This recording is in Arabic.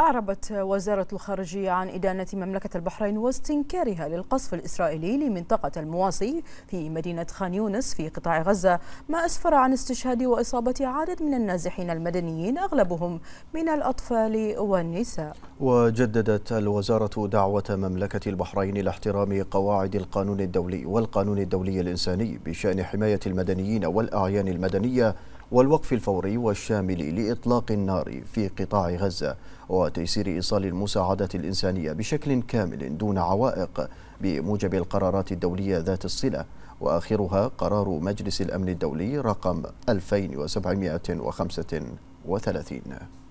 أعربت وزارة الخارجية عن إدانة مملكة البحرين واستنكارها للقصف الإسرائيلي لمنطقة المواصي في مدينة خان يونس في قطاع غزة ما أسفر عن استشهاد وإصابة عدد من النازحين المدنيين أغلبهم من الأطفال والنساء وجددت الوزارة دعوة مملكة البحرين لاحترام قواعد القانون الدولي والقانون الدولي الإنساني بشأن حماية المدنيين والأعيان المدنية والوقف الفوري والشامل لإطلاق النار في قطاع غزة وتيسير إيصال المساعدة الإنسانية بشكل كامل دون عوائق بموجب القرارات الدولية ذات الصلة وآخرها قرار مجلس الأمن الدولي رقم 2735